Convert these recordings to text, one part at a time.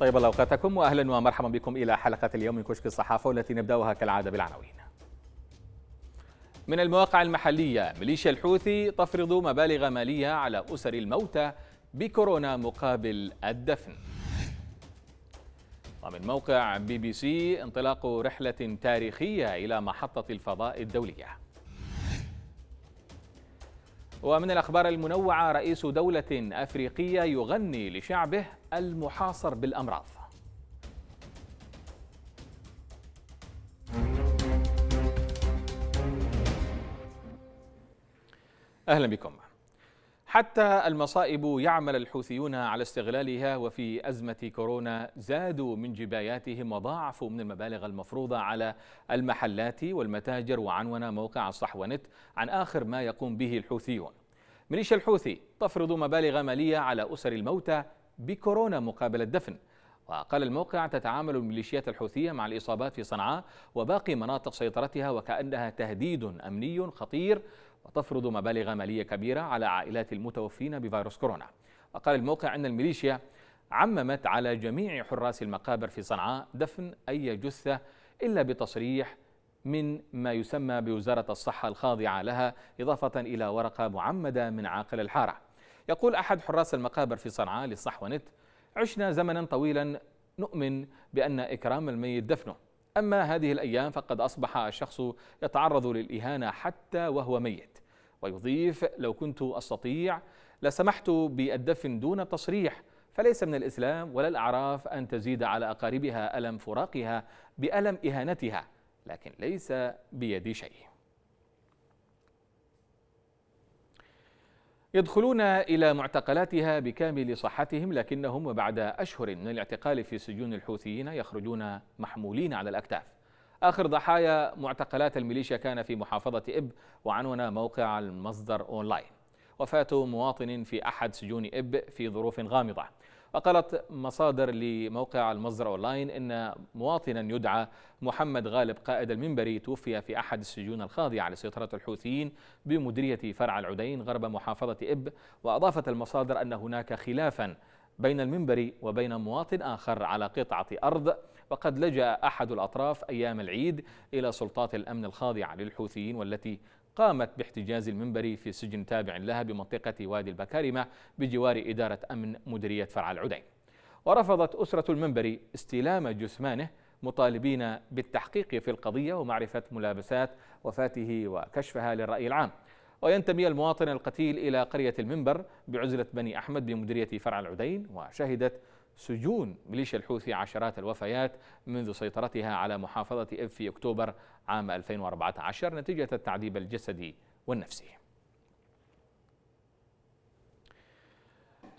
طيب الله اوقاتكم واهلا ومرحبا بكم الى حلقه اليوم من كشك الصحافه والتي نبداها كالعاده بالعناوين. من المواقع المحليه ميليشيا الحوثي تفرض مبالغ ماليه على اسر الموتى بكورونا مقابل الدفن. ومن موقع بي بي سي انطلاق رحله تاريخيه الى محطه الفضاء الدوليه. ومن الاخبار المنوعه رئيس دوله افريقيه يغني لشعبه المحاصر بالأمراض أهلا بكم حتى المصائب يعمل الحوثيون على استغلالها وفي أزمة كورونا زادوا من جباياتهم وضاعفوا من المبالغ المفروضة على المحلات والمتاجر وعنونا موقع الصحوانت عن آخر ما يقوم به الحوثيون ميليشيا الحوثي تفرض مبالغ مالية على أسر الموتى بكورونا مقابل الدفن وقال الموقع تتعامل الميليشيات الحوثية مع الإصابات في صنعاء وباقي مناطق سيطرتها وكأنها تهديد أمني خطير وتفرض مبالغ مالية كبيرة على عائلات المتوفين بفيروس كورونا وقال الموقع أن الميليشيا عممت على جميع حراس المقابر في صنعاء دفن أي جثة إلا بتصريح من ما يسمى بوزارة الصحة الخاضعة لها إضافة إلى ورقة معمدة من عاقل الحارة يقول أحد حراس المقابر في صنعاء للصحوة نت عشنا زمنا طويلا نؤمن بأن إكرام الميت دفنه أما هذه الأيام فقد أصبح الشخص يتعرض للإهانة حتى وهو ميت ويضيف لو كنت أستطيع لسمحت بالدفن دون تصريح فليس من الإسلام ولا الأعراف أن تزيد على أقاربها ألم فراقها بألم إهانتها لكن ليس بيدي شيء يدخلون إلى معتقلاتها بكامل صحتهم لكنهم بعد أشهر من الاعتقال في سجون الحوثيين يخرجون محمولين على الأكتاف آخر ضحايا معتقلات الميليشيا كان في محافظة إب وعنونا موقع المصدر أونلاين وفاة مواطن في أحد سجون إب في ظروف غامضة وقالت مصادر لموقع المصدر أونلاين إن مواطنا يدعى محمد غالب قائد المنبري توفي في أحد السجون الخاضعة لسيطرة الحوثيين بمديرية فرع العدين غرب محافظة إب وأضافت المصادر أن هناك خلافا بين المنبري وبين مواطن آخر على قطعة أرض وقد لجأ أحد الأطراف أيام العيد إلى سلطات الأمن الخاضعة للحوثيين والتي قامت باحتجاز المنبر في سجن تابع لها بمنطقة وادي البكارمة بجوار إدارة أمن مديرية فرع العدين ورفضت أسرة المنبر استلام جثمانه مطالبين بالتحقيق في القضية ومعرفة ملابسات وفاته وكشفها للرأي العام وينتمي المواطن القتيل إلى قرية المنبر بعزلة بني أحمد بمديرية فرع العدين وشهدت سجون ميليشيا الحوثي عشرات الوفيات منذ سيطرتها على محافظة إب في أكتوبر عام 2014 نتيجة التعذيب الجسدي والنفسي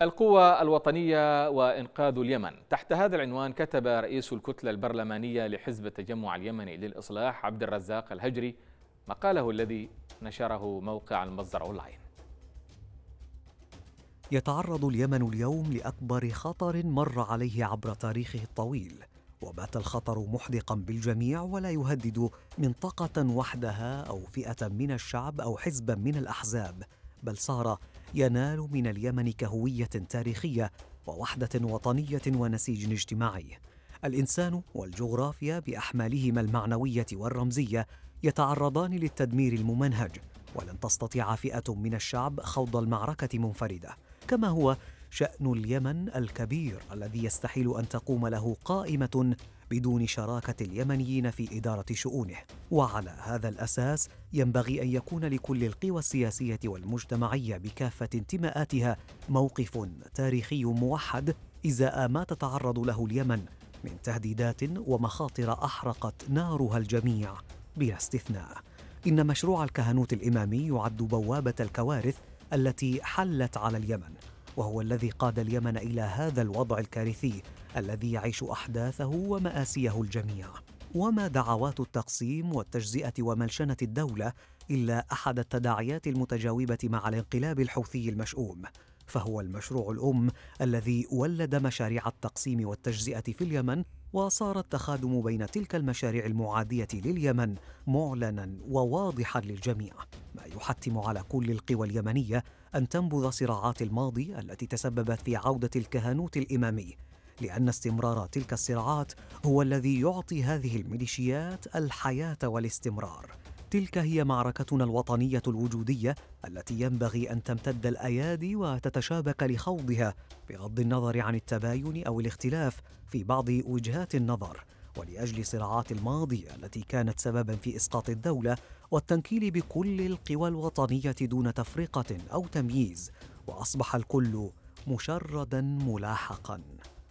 القوى الوطنية وإنقاذ اليمن تحت هذا العنوان كتب رئيس الكتلة البرلمانية لحزب التجمع اليمني للإصلاح عبد الرزاق الهجري مقاله الذي نشره موقع المصدر أونلاين يتعرض اليمن اليوم لاكبر خطر مر عليه عبر تاريخه الطويل وبات الخطر محدقا بالجميع ولا يهدد منطقه وحدها او فئه من الشعب او حزبا من الاحزاب بل صار ينال من اليمن كهويه تاريخيه ووحده وطنيه ونسيج اجتماعي الانسان والجغرافيا باحمالهما المعنويه والرمزيه يتعرضان للتدمير الممنهج ولن تستطيع فئه من الشعب خوض المعركه منفرده كما هو شأن اليمن الكبير الذي يستحيل أن تقوم له قائمة بدون شراكة اليمنيين في إدارة شؤونه، وعلى هذا الأساس ينبغي أن يكون لكل القوى السياسية والمجتمعية بكافة انتماءاتها موقف تاريخي موحد إزاء ما تتعرض له اليمن من تهديدات ومخاطر أحرقت نارها الجميع بلا استثناء. إن مشروع الكهنوت الإمامي يعد بوابة الكوارث التي حلت على اليمن وهو الذي قاد اليمن الى هذا الوضع الكارثي الذي يعيش احداثه وماسيه الجميع وما دعوات التقسيم والتجزئه وملشنه الدوله الا احد التداعيات المتجاوبه مع الانقلاب الحوثي المشؤوم فهو المشروع الام الذي ولد مشاريع التقسيم والتجزئه في اليمن وصار التخادم بين تلك المشاريع المعاديه لليمن معلنا وواضحا للجميع ما يحتم على كل القوى اليمنيه ان تنبذ صراعات الماضي التي تسببت في عوده الكهنوت الامامي لان استمرار تلك الصراعات هو الذي يعطي هذه الميليشيات الحياه والاستمرار تلك هي معركتنا الوطنيه الوجوديه التي ينبغي ان تمتد الايادي وتتشابك لخوضها بغض النظر عن التباين او الاختلاف في بعض وجهات النظر ولاجل صراعات الماضي التي كانت سببا في اسقاط الدوله والتنكيل بكل القوى الوطنيه دون تفرقه او تمييز واصبح الكل مشردا ملاحقا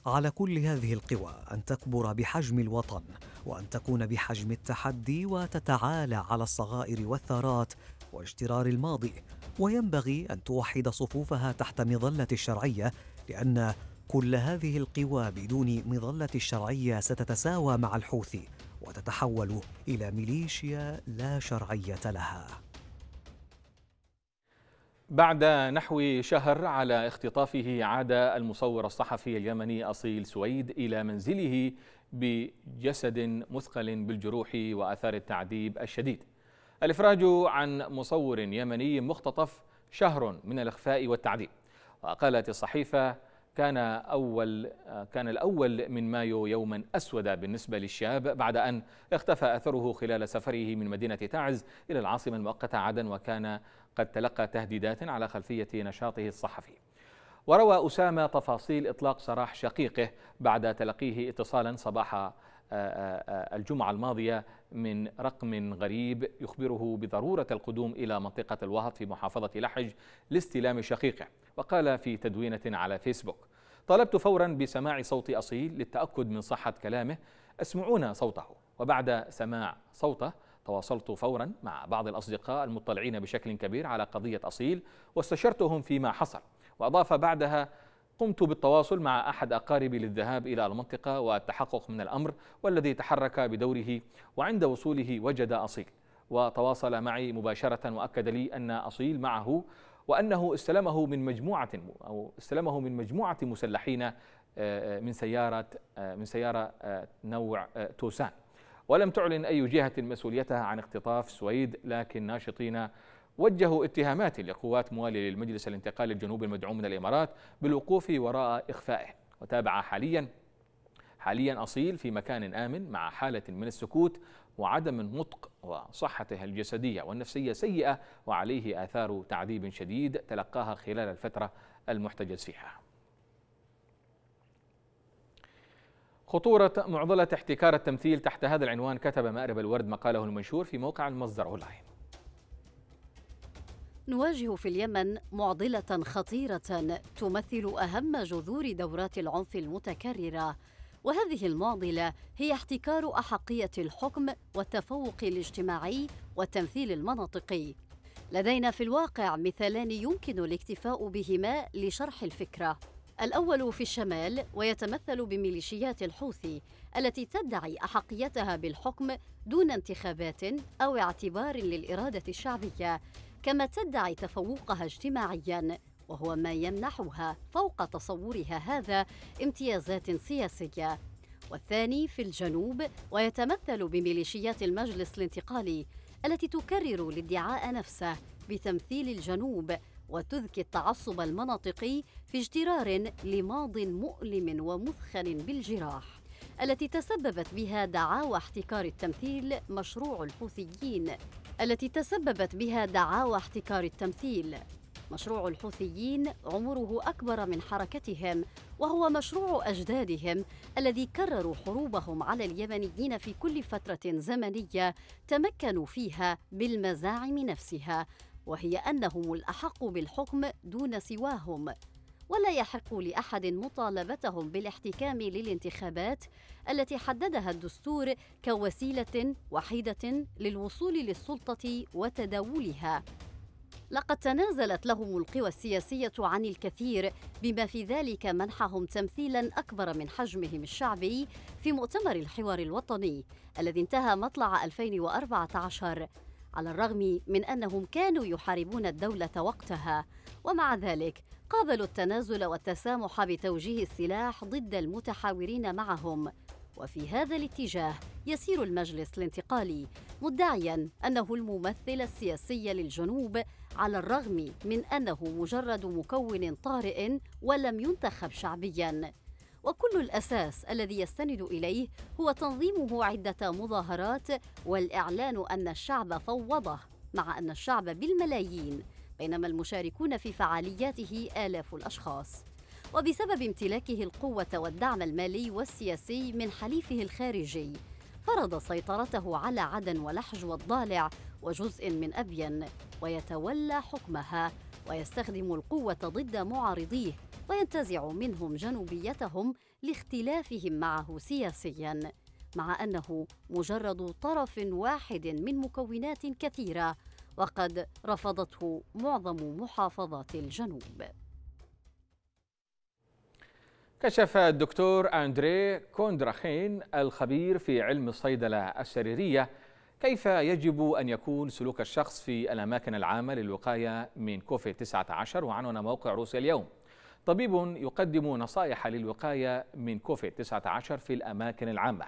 على كل هذه القوى ان تكبر بحجم الوطن وأن تكون بحجم التحدي وتتعالى على الصغائر والثارات واجترار الماضي وينبغي أن توحد صفوفها تحت مظلة الشرعية لأن كل هذه القوى بدون مظلة الشرعية ستتساوى مع الحوثي وتتحول إلى ميليشيا لا شرعية لها بعد نحو شهر على اختطافه عاد المصور الصحفي اليمني أصيل سويد إلى منزله بجسد مثقل بالجروح وآثار التعذيب الشديد الإفراج عن مصور يمني مختطف شهر من الإخفاء والتعذيب وقالت الصحيفة كان أول كان الأول من مايو يوما أسودا بالنسبة للشاب بعد أن اختفى أثره خلال سفره من مدينة تعز إلى العاصمة المؤقتة عدن وكان قد تلقى تهديدات على خلفية نشاطه الصحفي وروى أسامة تفاصيل إطلاق سراح شقيقه بعد تلقيه اتصالا صباح آه، آه، آه، الجمعة الماضية من رقم غريب يخبره بضرورة القدوم إلى منطقة الوهط في محافظة لحج لاستلام شقيقه وقال في تدوينة على فيسبوك طلبت فورا بسماع صوت أصيل للتأكد من صحة كلامه أسمعونا صوته وبعد سماع صوته تواصلت فورا مع بعض الأصدقاء المطلعين بشكل كبير على قضية أصيل واستشرتهم فيما حصل وأضاف بعدها قمت بالتواصل مع أحد أقاربي للذهاب إلى المنطقة والتحقق من الأمر والذي تحرك بدوره وعند وصوله وجد أصيل وتواصل معي مباشرة وأكد لي أن أصيل معه وأنه استلمه من مجموعة أو استلمه من مجموعة مسلحين آه، آه، من سيارة آه، من سيارة نوع توسان ولم تعلن أي جهة مسؤوليتها عن اختطاف سويد لكن ناشطين وجهوا اتهامات لقوات موالية للمجلس الانتقالي الجنوبي المدعوم من الإمارات بالوقوف وراء إخفائه وتابع حاليا حاليا أصيل في مكان آمن مع حالة من السكوت وعدم النطق وصحته الجسدية والنفسية سيئة وعليه آثار تعذيب شديد تلقاها خلال الفترة المحتجز فيها خطورة معضلة احتكار التمثيل تحت هذا العنوان كتب مأرب الورد مقاله المنشور في موقع المصدر أونلاين نواجه في اليمن معضله خطيره تمثل اهم جذور دورات العنف المتكرره وهذه المعضله هي احتكار احقيه الحكم والتفوق الاجتماعي والتمثيل المناطقي لدينا في الواقع مثالان يمكن الاكتفاء بهما لشرح الفكره الاول في الشمال ويتمثل بميليشيات الحوثي التي تدعي احقيتها بالحكم دون انتخابات او اعتبار للاراده الشعبيه كما تدعي تفوقها اجتماعيا وهو ما يمنحها فوق تصورها هذا امتيازات سياسيه والثاني في الجنوب ويتمثل بميليشيات المجلس الانتقالي التي تكرر الادعاء نفسه بتمثيل الجنوب وتذكي التعصب المناطقي في اجترار لماض مؤلم ومثخن بالجراح التي تسببت بها دعاوى احتكار التمثيل مشروع الحوثيين التي تسببت بها دعاوى احتكار التمثيل مشروع الحوثيين عمره اكبر من حركتهم وهو مشروع اجدادهم الذي كرروا حروبهم على اليمنيين في كل فتره زمنيه تمكنوا فيها بالمزاعم نفسها وهي انهم الاحق بالحكم دون سواهم ولا يحق لاحد مطالبتهم بالاحتكام للانتخابات التي حددها الدستور كوسيله وحيده للوصول للسلطه وتداولها لقد تنازلت لهم القوى السياسيه عن الكثير بما في ذلك منحهم تمثيلا اكبر من حجمهم الشعبي في مؤتمر الحوار الوطني الذي انتهى مطلع 2014 على الرغم من أنهم كانوا يحاربون الدولة وقتها ومع ذلك قابلوا التنازل والتسامح بتوجيه السلاح ضد المتحاورين معهم وفي هذا الاتجاه يسير المجلس الانتقالي مدعيا انه الممثل السياسي للجنوب على الرغم من انه مجرد مكون طارئ ولم ينتخب شعبيا وكل الأساس الذي يستند إليه هو تنظيمه عدة مظاهرات والإعلان أن الشعب فوضه مع أن الشعب بالملايين بينما المشاركون في فعالياته آلاف الأشخاص وبسبب امتلاكه القوة والدعم المالي والسياسي من حليفه الخارجي فرض سيطرته على عدن ولحج والضالع وجزء من أبين ويتولى حكمها ويستخدم القوة ضد معارضيه وينتزع منهم جنوبيتهم لاختلافهم معه سياسيا مع انه مجرد طرف واحد من مكونات كثيره وقد رفضته معظم محافظات الجنوب كشف الدكتور أندري كوندراخين الخبير في علم الصيدلة السريرية كيف يجب أن يكون سلوك الشخص في الأماكن العامة للوقاية من كوفيد 19 وعنوان موقع روسيا اليوم طبيب يقدم نصائح للوقاية من كوفيد-19 في الأماكن العامة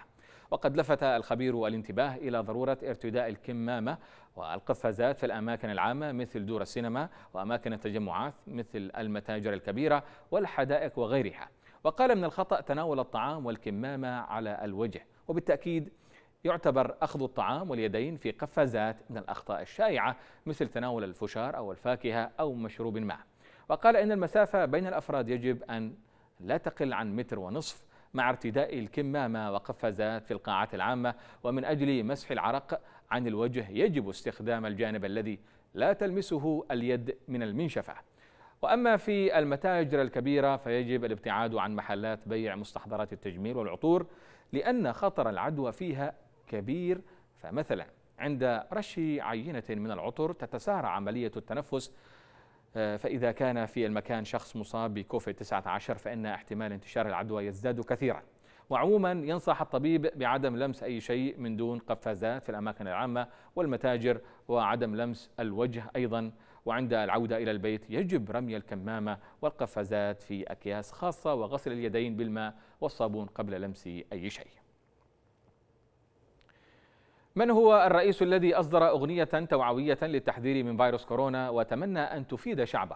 وقد لفت الخبير الانتباه إلى ضرورة ارتداء الكمامة والقفازات في الأماكن العامة مثل دور السينما وأماكن التجمعات مثل المتاجر الكبيرة والحدائق وغيرها وقال من الخطأ تناول الطعام والكمامة على الوجه وبالتأكيد يعتبر أخذ الطعام واليدين في قفازات من الأخطاء الشائعة مثل تناول الفشار أو الفاكهة أو مشروب ما وقال إن المسافة بين الأفراد يجب أن لا تقل عن متر ونصف مع ارتداء الكمامة وقفازات في القاعات العامة ومن أجل مسح العرق عن الوجه يجب استخدام الجانب الذي لا تلمسه اليد من المنشفة وأما في المتاجر الكبيرة فيجب الابتعاد عن محلات بيع مستحضرات التجميل والعطور لأن خطر العدوى فيها كبير فمثلا عند رش عينة من العطر تتسارع عملية التنفس فإذا كان في المكان شخص مصاب بكوفيد 19 فإن احتمال انتشار العدوى يزداد كثيرا وعموما ينصح الطبيب بعدم لمس أي شيء من دون قفازات في الأماكن العامة والمتاجر وعدم لمس الوجه أيضا وعند العودة إلى البيت يجب رمي الكمامة والقفازات في أكياس خاصة وغسل اليدين بالماء والصابون قبل لمس أي شيء من هو الرئيس الذي أصدر أغنية توعوية للتحذير من فيروس كورونا وتمنى أن تفيد شعبه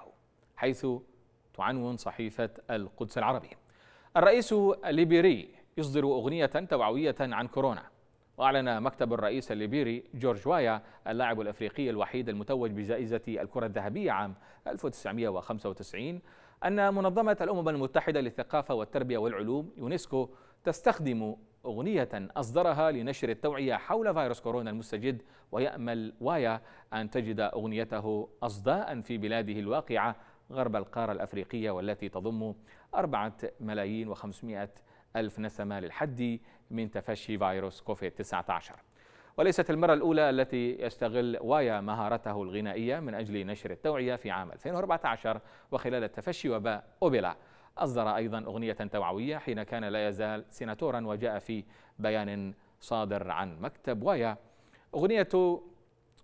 حيث تعنون صحيفة القدس العربي الرئيس الليبيري يصدر أغنية توعوية عن كورونا وأعلن مكتب الرئيس الليبيري جورج وايا اللاعب الأفريقي الوحيد المتوج بجائزة الكرة الذهبية عام 1995 أن منظمة الأمم المتحدة للثقافة والتربية والعلوم يونسكو تستخدم أغنية أصدرها لنشر التوعية حول فيروس كورونا المستجد ويأمل وايا أن تجد أغنيته أصداء في بلاده الواقعة غرب القارة الأفريقية والتي تضم أربعة ملايين وخمسمائة ألف نسمة للحد من تفشي فيروس كوفيد 19 وليست المرة الأولى التي يستغل وايا مهارته الغنائية من أجل نشر التوعية في عام 2014 وخلال التفشي وباء أوبيلا أصدر أيضا أغنية توعوية حين كان لا يزال سيناتورا وجاء في بيان صادر عن مكتب وايا أغنية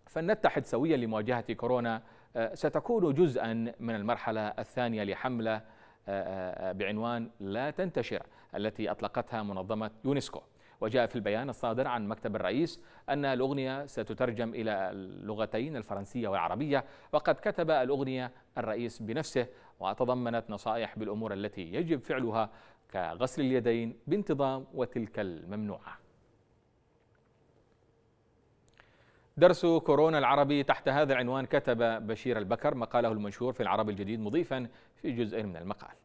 فلنتحد سويا لمواجهة كورونا آه، ستكون جزءا من المرحلة الثانية لحملة آه، آه، بعنوان لا تنتشر التي أطلقتها منظمة يونسكو وجاء في البيان الصادر عن مكتب الرئيس أن الأغنية ستترجم إلى اللغتين الفرنسية والعربية وقد كتب الأغنية الرئيس بنفسه وتضمنت نصائح بالأمور التي يجب فعلها كغسل اليدين بانتظام وتلك الممنوعة درس كورونا العربي تحت هذا العنوان كتب بشير البكر مقاله المنشور في العرب الجديد مضيفا في جزء من المقال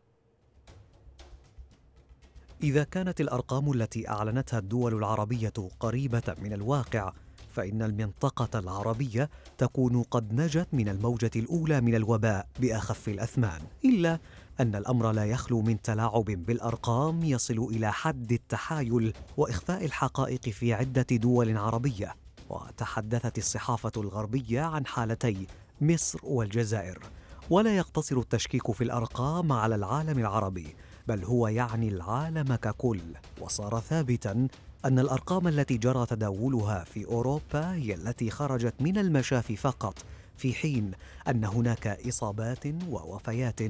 إذا كانت الأرقام التي أعلنتها الدول العربية قريبة من الواقع فإن المنطقة العربية تكون قد نجت من الموجة الأولى من الوباء بأخف الأثمان، إلا أن الأمر لا يخلو من تلاعب بالأرقام يصل إلى حد التحايل وإخفاء الحقائق في عدة دول عربية، وتحدثت الصحافة الغربية عن حالتي مصر والجزائر، ولا يقتصر التشكيك في الأرقام على العالم العربي، بل هو يعني العالم ككل، وصار ثابتا أن الأرقام التي جرى تداولها في أوروبا هي التي خرجت من المشافي فقط في حين أن هناك إصابات ووفيات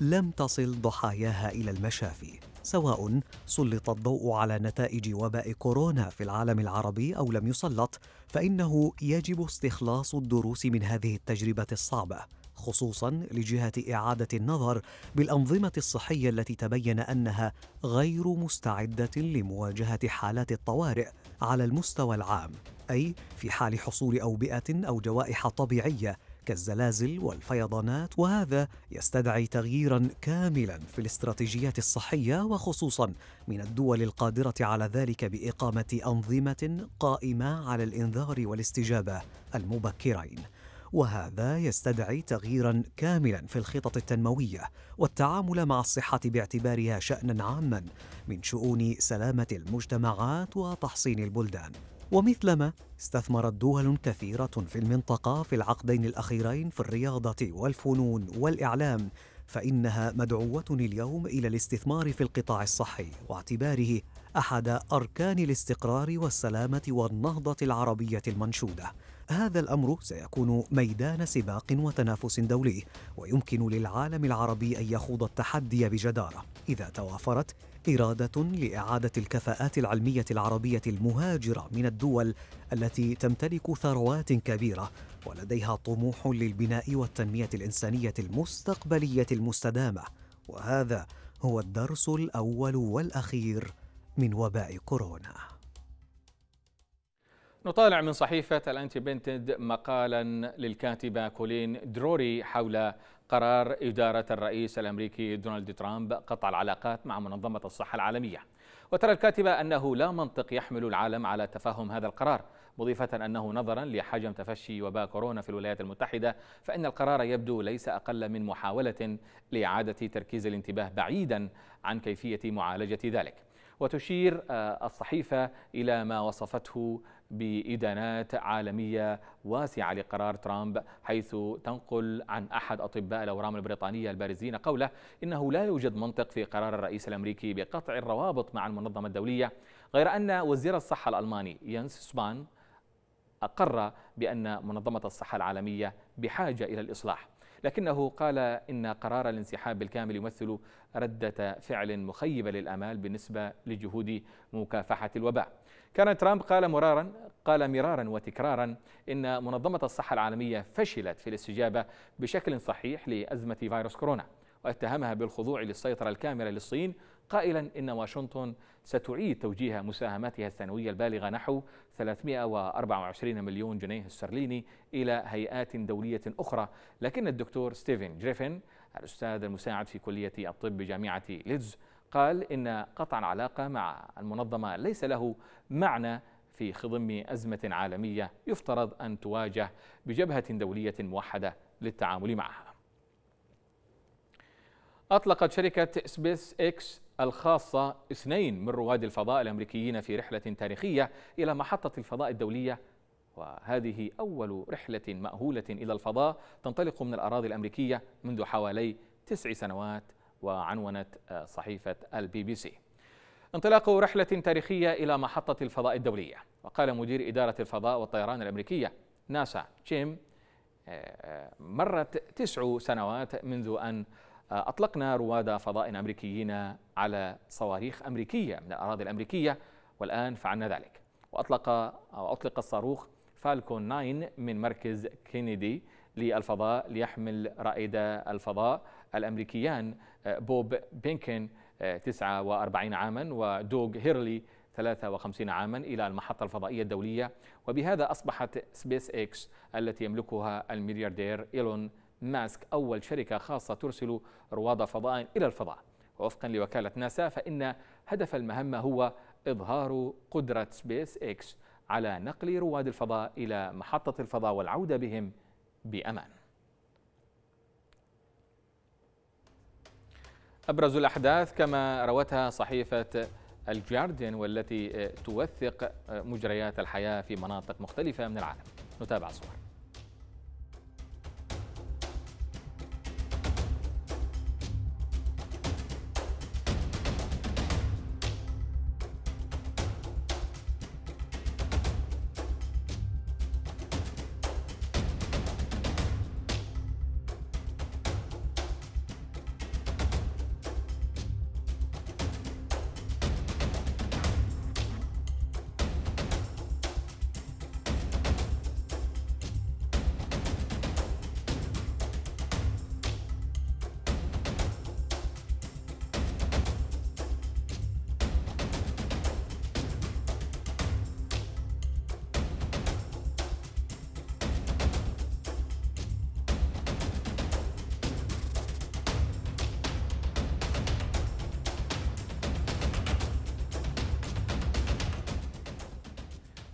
لم تصل ضحاياها إلى المشافي سواء سلط الضوء على نتائج وباء كورونا في العالم العربي أو لم يسلط فإنه يجب استخلاص الدروس من هذه التجربة الصعبة خصوصا لجهة إعادة النظر بالأنظمة الصحية التي تبين أنها غير مستعدة لمواجهة حالات الطوارئ على المستوى العام، أي في حال حصول أوبئة أو جوائح طبيعية كالزلازل والفيضانات وهذا يستدعي تغييرا كاملا في الاستراتيجيات الصحيه وخصوصا من الدول القادره على ذلك باقامه انظمه قائمه على الانذار والاستجابه المبكرين وهذا يستدعي تغييرا كاملا في الخطط التنمويه والتعامل مع الصحه باعتبارها شانا عاما من شؤون سلامه المجتمعات وتحصين البلدان ومثلما استثمرت دول كثيرة في المنطقة في العقدين الأخيرين في الرياضة والفنون والإعلام فإنها مدعوة اليوم إلى الاستثمار في القطاع الصحي واعتباره أحد أركان الاستقرار والسلامة والنهضة العربية المنشودة هذا الامر سيكون ميدان سباق وتنافس دولي ويمكن للعالم العربي ان يخوض التحدي بجداره اذا توافرت اراده لاعاده الكفاءات العلميه العربيه المهاجره من الدول التي تمتلك ثروات كبيره ولديها طموح للبناء والتنميه الانسانيه المستقبليه المستدامه وهذا هو الدرس الاول والاخير من وباء كورونا نطالع من صحيفة الانتبنتد مقالا للكاتبة كولين دروري حول قرار إدارة الرئيس الأمريكي دونالد ترامب قطع العلاقات مع منظمة الصحة العالمية وترى الكاتبة أنه لا منطق يحمل العالم على تفهم هذا القرار مضيفة أنه نظرا لحجم تفشي وباء كورونا في الولايات المتحدة فإن القرار يبدو ليس أقل من محاولة لإعادة تركيز الانتباه بعيدا عن كيفية معالجة ذلك وتشير آه، الصحيفة إلى ما وصفته بإدانات عالمية واسعة لقرار ترامب حيث تنقل عن أحد أطباء الأورام البريطانية البارزين قوله إنه لا يوجد منطق في قرار الرئيس الأمريكي بقطع الروابط مع المنظمة الدولية غير أن وزير الصحة الألماني يانس سبان أقر بأن منظمة الصحة العالمية بحاجة إلى الإصلاح لكنه قال إن قرار الانسحاب بالكامل يمثل ردة فعل مخيبة للأمال بالنسبة لجهود مكافحة الوباء كان ترامب قال مرارا قال مرارا وتكرارا إن منظمة الصحة العالمية فشلت في الاستجابة بشكل صحيح لأزمة فيروس كورونا واتهمها بالخضوع للسيطرة الكاملة للصين قائلا إن واشنطن ستعيد توجيه مساهماتها السنوية البالغة نحو 324 مليون جنيه استرليني إلى هيئات دولية أخرى لكن الدكتور ستيفن جريفن الأستاذ المساعد في كلية الطب بجامعة ليدز قال إن قطع العلاقة مع المنظمة ليس له معنى في خضم أزمة عالمية يفترض أن تواجه بجبهة دولية موحدة للتعامل معها أطلقت شركة سبيس إكس الخاصة اثنين من رواد الفضاء الأمريكيين في رحلة تاريخية إلى محطة الفضاء الدولية وهذه أول رحلة مأهولة إلى الفضاء تنطلق من الأراضي الأمريكية منذ حوالي تسع سنوات وعنونت آه، صحيفة البي بي سي انطلاق رحلة تاريخية إلى محطة الفضاء الدولية وقال مدير إدارة الفضاء والطيران الأمريكية ناسا جيم آه، آه، مرت تسع سنوات منذ أن أطلقنا رواد فضاء أمريكيين على صواريخ أمريكية من الأراضي الأمريكية والآن فعلنا ذلك وأطلق أو أطلق الصاروخ فالكون 9 من مركز كينيدي للفضاء ليحمل رائد الفضاء الأمريكيان آه، بوب بينكن 49 آه، عاما ودوغ هيرلي 53 عاما إلى المحطة الفضائية الدولية وبهذا أصبحت سبيس إكس التي يملكها الملياردير إيلون ماسك أول شركة خاصة ترسل رواد فضاء إلى الفضاء ووفقا لوكالة ناسا فإن هدف المهمة هو إظهار قدرة سبيس إكس على نقل رواد الفضاء إلى محطة الفضاء والعودة بهم بأمان أبرز الأحداث كما روتها صحيفة الجاردن والتي توثق مجريات الحياة في مناطق مختلفة من العالم نتابع صور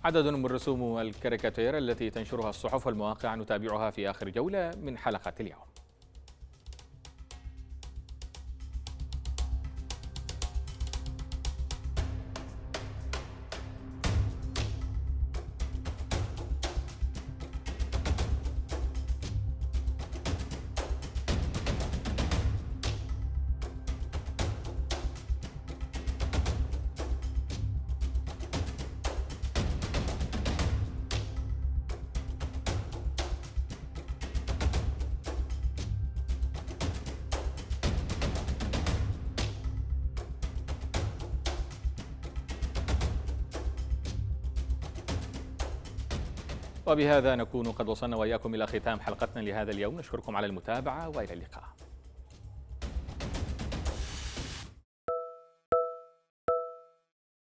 عدد من رسوم الكاريكاتير التي تنشرها الصحف والمواقع نتابعها في آخر جولة من حلقة اليوم وبهذا نكون قد وصلنا وإياكم إلى ختام حلقتنا لهذا اليوم نشكركم على المتابعة وإلى اللقاء